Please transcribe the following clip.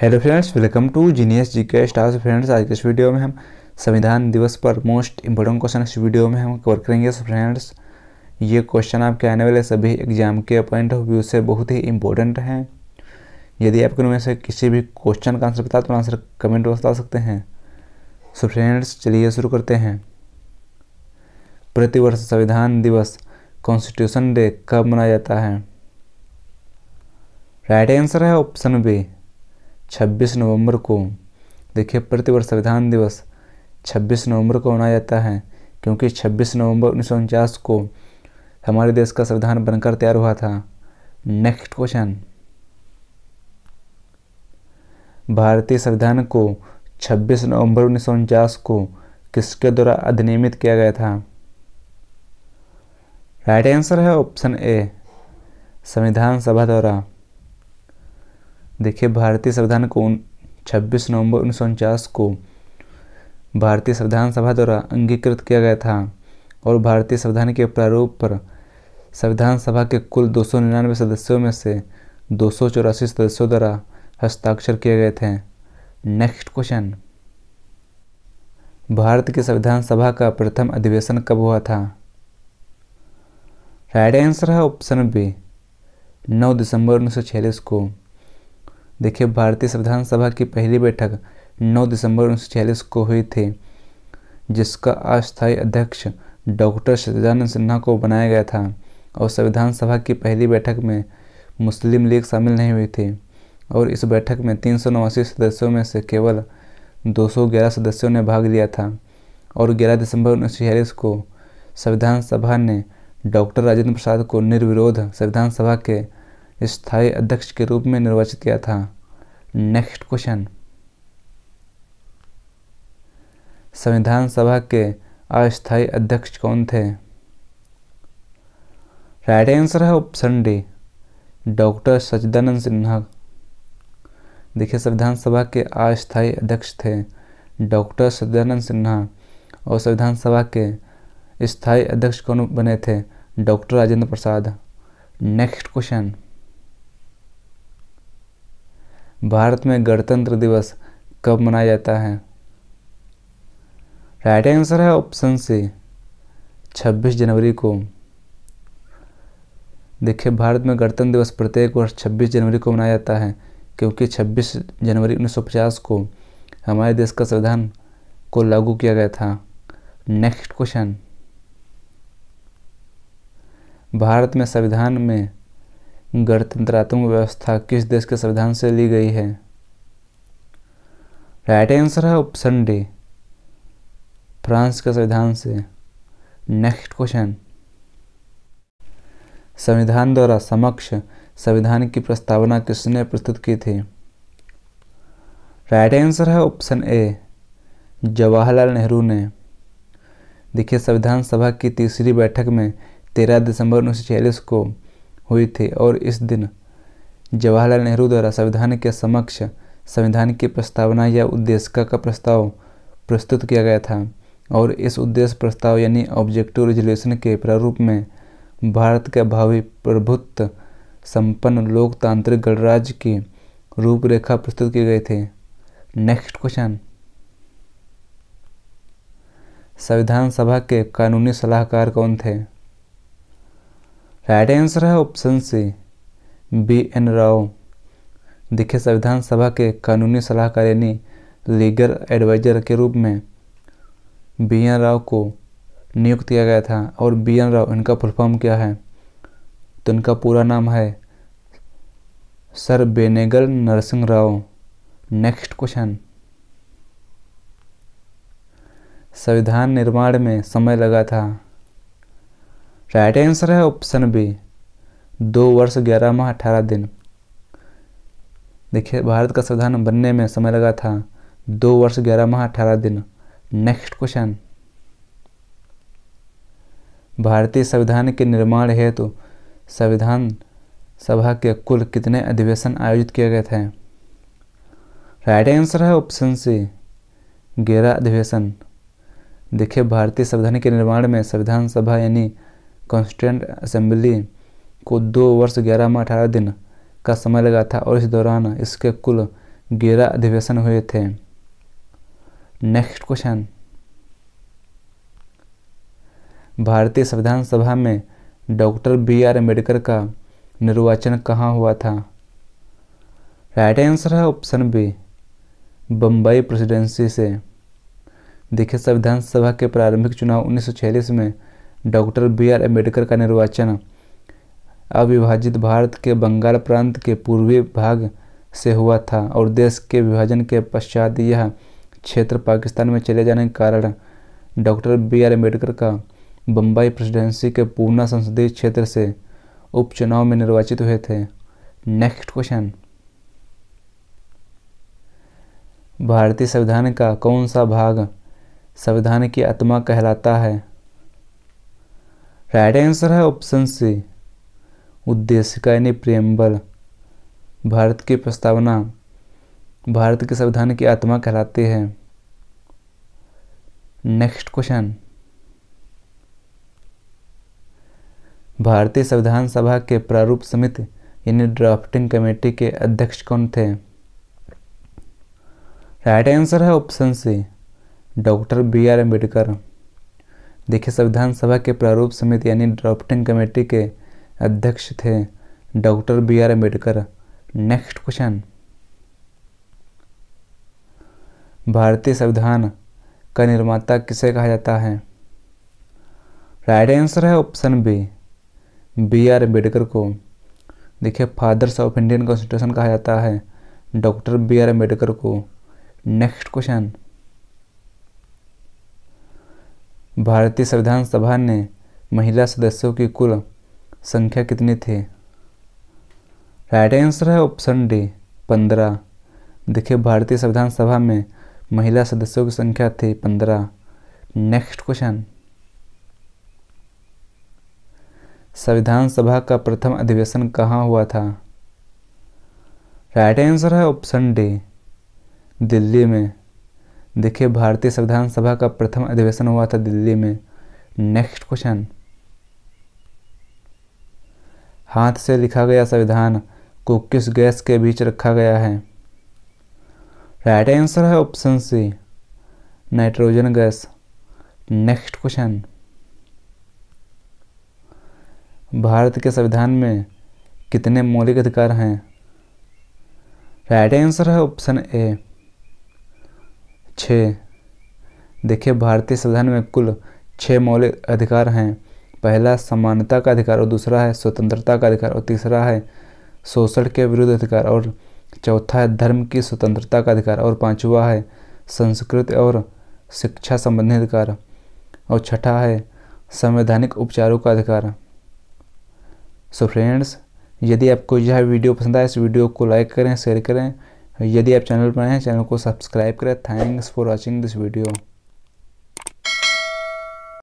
hello friends welcome to genius G के stars friends आज के इस वीडियो में हम संविधान दिवस पर मोस्ट इम्पोर्टेंट क्वेश्चन इस वीडियो में हम कवर करेंगे फ्रेंड्स ये क्वेश्चन आपके आने वाले सभी एग्जाम के पॉइंट ऑफ व्यू से बहुत ही इंपॉर्टेंट हैं यदि आपको उनमें से किसी भी क्वेश्चन का आंसर पता तो आंसर कमेंट में बता सकते हैं सो फ्रेंड्स चलिए शुरू करते हैं प्रतिवर्ष संविधान दिवस कॉन्स्टिट्यूशन डे कब मनाया जाता है राइट आंसर है ऑप्शन बी 26 नवंबर को देखिए प्रतिवर्ष संविधान दिवस 26 नवंबर को मनाया जाता है क्योंकि 26 नवंबर उन्नीस को हमारे देश का संविधान बनकर तैयार हुआ था नेक्स्ट क्वेश्चन भारतीय संविधान को 26 नवंबर उन्नीस को किसके द्वारा अधिनियमित किया गया था राइट आंसर है ऑप्शन ए संविधान सभा द्वारा देखिए भारतीय संविधान को छब्बीस नवंबर उन्नीस को भारतीय संविधान सभा द्वारा अंगीकृत किया गया था और भारतीय संविधान के प्रारूप पर संविधान सभा के कुल दो सदस्यों में से दो सदस्यों द्वारा हस्ताक्षर किए गए थे नेक्स्ट क्वेश्चन भारत की संविधान सभा का प्रथम अधिवेशन कब हुआ था राइट आंसर है ऑप्शन बी 9 दिसंबर उन्नीस को देखिए भारतीय संविधान सभा की पहली बैठक 9 दिसंबर उन्नीस को हुई थी जिसका अस्थायी अध्यक्ष डॉक्टर सत्यानंद सिन्हा को बनाया गया था और संविधान सभा की पहली बैठक में मुस्लिम लीग शामिल नहीं हुई थी और इस बैठक में तीन सदस्यों में से केवल 211 सदस्यों ने भाग लिया था और 11 दिसंबर उन्नीस को संविधान सभा ने डॉक्टर राजेंद्र प्रसाद को निर्विरोध संविधान सभा के स्थायी अध्यक्ष के रूप में निर्वाचित किया था नेक्स्ट क्वेश्चन संविधान सभा के अस्थायी अध्यक्ष कौन थे राइट आंसर है option D doctor Sachidanand Sinha देखिए संविधान सभा के अस्थायी अध्यक्ष थे डॉक्टर सचिदानंद सिन्हा और संविधान सभा के स्थायी अध्यक्ष कौन बने थे doctor Rajendra Prasad next question Bharat में गणतंत्र दिवस कब मनाया जाता है राइट आंसर है ऑप्शन सी 26 जनवरी को देखिए भारत में गणतंत्र दिवस प्रत्येक वर्ष 26 जनवरी को मनाया जाता है क्योंकि 26 जनवरी 1950 को हमारे देश का संविधान को लागू किया गया था नेक्स्ट क्वेश्चन भारत में संविधान में गणतंत्रात्मक व्यवस्था किस देश के संविधान से ली गई है राइट आंसर है ऑप्शन डी फ्रांस के संविधान से नेक्स्ट क्वेश्चन संविधान द्वारा समक्ष संविधान की प्रस्तावना किसने प्रस्तुत की थी राइट आंसर है ऑप्शन ए जवाहरलाल नेहरू ने देखिए संविधान सभा की तीसरी बैठक में तेरह दिसंबर उन्नीस को हुई थी और इस दिन जवाहरलाल नेहरू द्वारा संविधान के समक्ष संविधान की प्रस्तावना या उद्देशिका का प्रस्ताव प्रस्तुत किया गया था और इस उद्देश्य प्रस्ताव यानी ऑब्जेक्टिव रेजोल्यूशन के प्रारूप में भारत के भावी प्रभुत्व संपन्न लोकतांत्रिक गणराज्य की रूपरेखा प्रस्तुत की गई थी नेक्स्ट क्वेश्चन संविधान सभा के कानूनी सलाहकार कौन थे राइट आंसर है option C B N Rau देखिए संविधान सभा के कानूनी सलाहकार यानी लीगल एडवाइजर के रूप में बी एन राव को नियुक्त किया गया था और बी एन राव इनका फुलफॉर्म क्या है तो इनका पूरा नाम है sir Benegal Narsingh Rau next question संविधान निर्माण में समय लगा था राइट आंसर है ऑप्शन बी दो वर्ष ग्यारह माह अठारह दिन देखिए भारत का संविधान बनने में समय लगा था दो वर्ष ग्यारह माह अठारह दिन नेक्स्ट क्वेश्चन भारतीय संविधान के निर्माण हेतु तो संविधान सभा के कुल कितने अधिवेशन आयोजित किए गए थे राइट आंसर है ऑप्शन सी ग्यारह अधिवेशन देखिए भारतीय संविधान के निर्माण में संविधान सभा यानी कॉन्स्टेंट असेंबली को दो वर्ष ग्यारह माह अठारह दिन का समय लगा था और इस दौरान इसके कुल ग्यारह अधिवेशन हुए थे नेक्स्ट क्वेश्चन भारतीय संविधान सभा में डॉक्टर बी आर अम्बेडकर का निर्वाचन कहाँ हुआ था राइट आंसर है ऑप्शन बी बम्बई प्रेसिडेंसी से देखिए संविधान सभा के प्रारंभिक चुनाव 1946 में डॉक्टर बी आर अम्बेडकर का निर्वाचन अविभाजित भारत के बंगाल प्रांत के पूर्वी भाग से हुआ था और देश के विभाजन के पश्चात यह क्षेत्र पाकिस्तान में चले जाने के कारण डॉक्टर बी आर अम्बेडकर का बम्बई प्रेसिडेंसी के पूना संसदीय क्षेत्र से उपचुनाव में निर्वाचित हुए थे नेक्स्ट क्वेश्चन भारतीय संविधान का कौन सा भाग संविधान की आत्मा कहलाता है राइट आंसर है ऑप्शन सी का यानी प्रेम्बल भारत की प्रस्तावना भारत के संविधान की आत्मा कहलाती है नेक्स्ट क्वेश्चन भारतीय संविधान सभा के प्रारूप समिति यानी ड्राफ्टिंग कमेटी के अध्यक्ष कौन थे राइट आंसर है option C doctor B R Ambedkar देखिए संविधान सभा के प्रारूप समिति यानी ड्राफ्टिंग कमेटी के अध्यक्ष थे doctor B R Ambedkar next question भारतीय संविधान का निर्माता किसे कहा जाता है राइट आंसर है option B B R Ambedkar को देखिए फादर्स ऑफ इंडियन कॉन्स्टिट्यूशन कहा जाता है डॉक्टर बी आर अम्बेडकर को नेक्स्ट क्वेश्चन भारतीय संविधान सभा ने महिला सदस्यों की कुल संख्या कितनी थी राइट आंसर है ऑप्शन डी पंद्रह देखिए भारतीय संविधान सभा में महिला सदस्यों की संख्या थी पंद्रह नेक्स्ट क्वेश्चन संविधान सभा का प्रथम अधिवेशन कहाँ हुआ था राइट आंसर है ऑप्शन डी दिल्ली में देखिए भारतीय संविधान सभा का प्रथम अधिवेशन हुआ था दिल्ली में नेक्स्ट क्वेश्चन हाथ से लिखा गया संविधान को किस गैस के बीच रखा गया है राइट आंसर है option C nitrogen gas next question Bharat के संविधान में कितने मौलिक अधिकार हैं राइट आंसर है ऑप्शन ए छः देखिए भारतीय संविधान में कुल छः मौलिक अधिकार हैं पहला समानता का अधिकार और दूसरा है स्वतंत्रता का अधिकार और तीसरा है शोषण के विरुद्ध अधिकार और चौथा है धर्म की स्वतंत्रता का अधिकार और पांचवा है संस्कृति और शिक्षा संबंधी अधिकार और छठा है संवैधानिक उपचारों का अधिकार सो फ्रेंड्स यदि आपको यह वीडियो पसंद आए इस वीडियो को लाइक करें शेयर करें यदि आप चैनल पर हैं चैनल को सब्सक्राइब करें thanks for watching this video